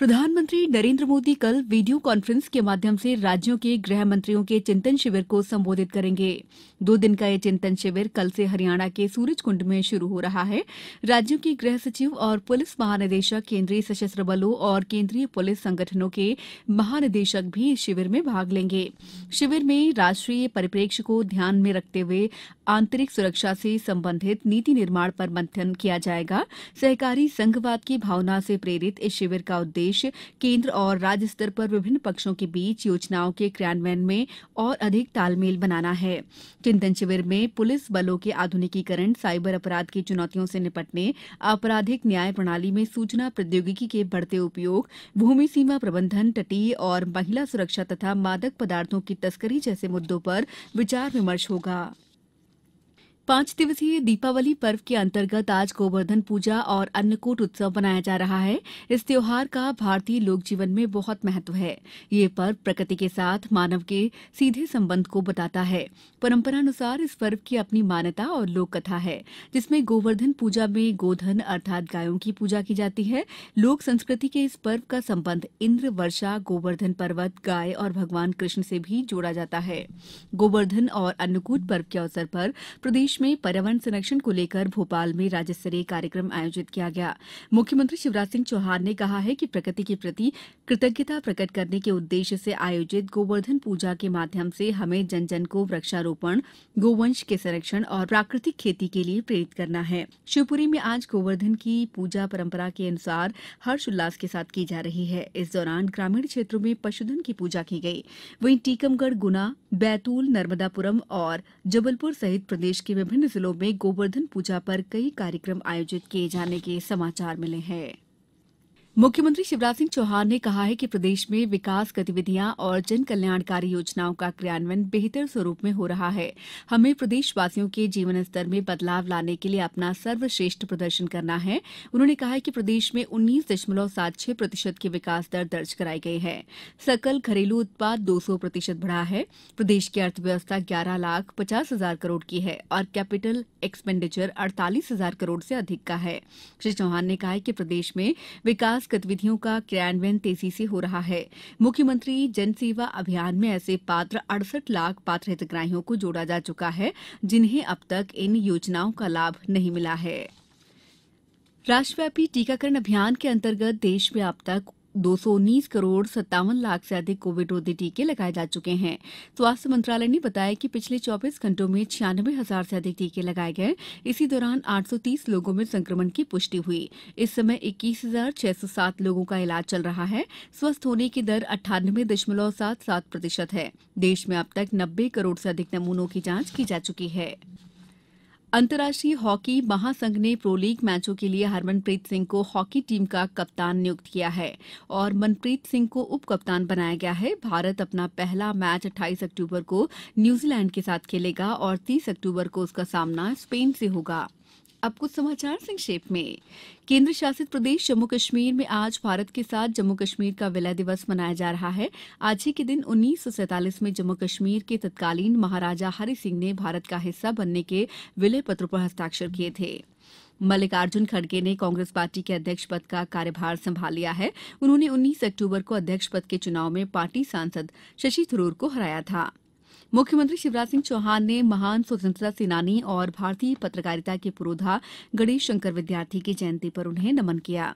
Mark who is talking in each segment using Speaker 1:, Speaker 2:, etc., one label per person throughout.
Speaker 1: प्रधानमंत्री नरेन्द्र मोदी कल video conference के माध्यम से राज्यों के गृह मंत्रियों के चिंतन शिविर को संबोधित करेंगे दो दिन का यह चिंतन शिविर कल से हरियाणा के सूरजकुंड में शुरू हो रहा है राज्यों के गृह सचिव और पुलिस महानिदेशक केंद्रीय सशस्त्र बलों और केंद्रीय पुलिस संगठनों के महानिदेशक भी इस शिविर में भाग लेंगे शिविर में राष्ट्रीय परिप्रेक्ष्य को ध्यान में रखते हुए आंतरिक सुरक्षा से संबंधित नीति निर्माण पर मंथन किया जाएगा सहकारी संघवाद की भावना से प्रेरित इस शिविर का उद्देश्य उद्देश्य केंद्र और राज्य स्तर पर विभिन्न पक्षों के बीच योजनाओं के क्रियान्वयन में और अधिक तालमेल बनाना है चिंतन शिविर में पुलिस बलों के आधुनिकीकरण साइबर अपराध की चुनौतियों से निपटने आपराधिक न्याय प्रणाली में सूचना प्रौद्योगिकी के बढ़ते उपयोग भूमि सीमा प्रबंधन तटीय और महिला सुरक्षा तथा मादक पदार्थों की तस्करी जैसे मुद्दों पर विचार विमर्श होगा पांच दिवसीय दीपावली पर्व के अंतर्गत आज गोवर्धन पूजा और अन्नकूट उत्सव मनाया जा रहा है इस त्योहार का भारतीय लोक जीवन में बहुत महत्व है ये पर्व प्रकृति के साथ मानव के सीधे संबंध को बताता है परंपरानुसार इस पर्व की अपनी मान्यता और लोक कथा है जिसमें गोवर्धन पूजा में गोधन अर्थात गायों की पूजा की जाती है लोक संस्कृति के इस पर्व का संबंध इंद्र वर्षा गोवर्धन पर्वत गाय और भगवान कृष्ण से भी जोड़ा जाता है गोवर्धन और अन्नकूट पर्व के अवसर पर प्रदेश में पर्यावरण संरक्षण को लेकर भोपाल में राज्य स्तरीय कार्यक्रम आयोजित किया गया मुख्यमंत्री शिवराज सिंह चौहान ने कहा है कि प्रकृति के प्रति कृतज्ञता प्रकट करने के उद्देश्य से आयोजित गोवर्धन पूजा के माध्यम से हमें जन जन को वृक्षारोपण गोवंश के संरक्षण और प्राकृतिक खेती के लिए प्रेरित करना है शिवपुरी में आज गोवर्धन की पूजा परम्परा के अनुसार हर्षोल्लास के साथ की जा रही है इस दौरान ग्रामीण क्षेत्रों में पशुधन की पूजा की गई वहीं टीकमगढ़ गुना बैतूल नर्मदापुरम और जबलपुर सहित प्रदेश के विभिन्न जिलों में गोवर्धन पूजा पर कई कार्यक्रम आयोजित किये जाने के समाचार मिले हैं मुख्यमंत्री शिवराज सिंह चौहान ने कहा है कि प्रदेश में विकास गतिविधियां और जन कल्याणकारी योजनाओं का क्रियान्वयन बेहतर स्वरूप में हो रहा है हमें प्रदेशवासियों के जीवन स्तर में बदलाव लाने के लिए अपना सर्वश्रेष्ठ प्रदर्शन करना है उन्होंने कहा है कि प्रदेश में उन्नीस दशमलव सात छह प्रतिशत की विकास दर दर्ज कराई गई है सकल घरेलू उत्पाद दो सौ प्रतिशत बढ़ा है प्रदेश की अर्थव्यवस्था ग्यारह लाख पचास हजार करोड़ की है और कैपिटल एक्सपेंडिचर अड़तालीस हजार करोड़ से अधिक का है श्री चौहान ने कहा कि प्रदेश में विकास विकास गतिविधियों का क्रियान्वयन तेजी से हो रहा है मुख्यमंत्री जनसेवा अभियान में ऐसे पात्र अड़सठ लाख पात्र हितग्राहियों को जोड़ा जा चुका है जिन्हें अब तक इन योजनाओं का लाभ नहीं मिला है राष्ट्रव्यापी टीकाकरण अभियान के अंतर्गत देश में अब तक दो सौ उन्नीस करोड़ सत्तावन लाख से अधिक कोविड रोधी टीके लगाए जा चुके हैं स्वास्थ्य मंत्रालय ने बताया कि पिछले 24 घंटों में छियानबे हजार से अधिक टीके लगाए गए इसी दौरान 830 लोगों में संक्रमण की पुष्टि हुई इस समय इक्कीस हजार छह सौ सात लोगों का इलाज चल रहा है स्वस्थ होने की दर अट्ठानबे दशमलव सात सात प्रतिशत है देश में अब तक नब्बे करोड़ से अधिक नमूनों की जांच की जा चुकी है अंतर्राष्ट्रीय हॉकी महासंघ ने प्रो लीग मैचों के लिए हरमनप्रीत सिंह को हॉकी टीम का कप्तान नियुक्त किया है और मनप्रीत सिंह को उप कप्तान बनाया गया है भारत अपना पहला मैच 28 अक्टूबर को न्यूजीलैंड के साथ खेलेगा और 30 अक्टूबर को उसका सामना स्पेन से होगा अब कुछ समाचार संक्षेप में केंद्र शासित प्रदेश जम्मू कश्मीर में आज भारत के साथ जम्मू कश्मीर का विलय दिवस मनाया जा रहा है आज ही के दिन उन्नीस में जम्मू कश्मीर के तत्कालीन महाराजा हरि सिंह ने भारत का हिस्सा बनने के विलय पत्र पर हस्ताक्षर किए थे मल्लिकार्जुन खड़गे ने कांग्रेस पार्टी के अध्यक्ष पद का कार्यभार संभाल लिया है उन्होंने 19 अक्टूबर को अध्यक्ष पद के चुनाव में पार्टी सांसद शशि थरूर को हराया था मुख्यमंत्री शिवराज सिंह चौहान ने महान स्वतंत्रता सेनानी और भारतीय पत्रकारिता के पुरोधा गणेश शंकर विद्यार्थी की जयंती पर उन्हें नमन किया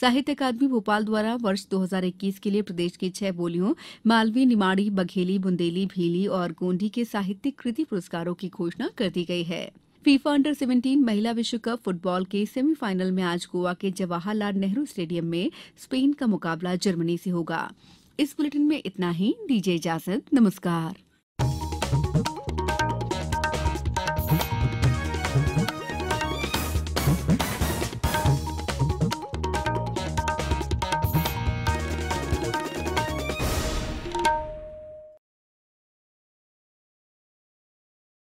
Speaker 1: साहित्य अकादमी भोपाल द्वारा वर्ष 2021 के लिए प्रदेश की छह बोलियों मालवी निमाड़ी बघेली बुंदेली भीली और गोंडी के साहित्यिक कृति पुरस्कारों की घोषणा कर दी गई है फीफा अंडर 17 महिला विश्व कप फुटबॉल के सेमीफाइनल में आज गोवा के जवाहरलाल नेहरू स्टेडियम में स्पेन का मुकाबला जर्मनी से होगा इस बुलेटिन में इतना ही दीजिए इजाजत नमस्कार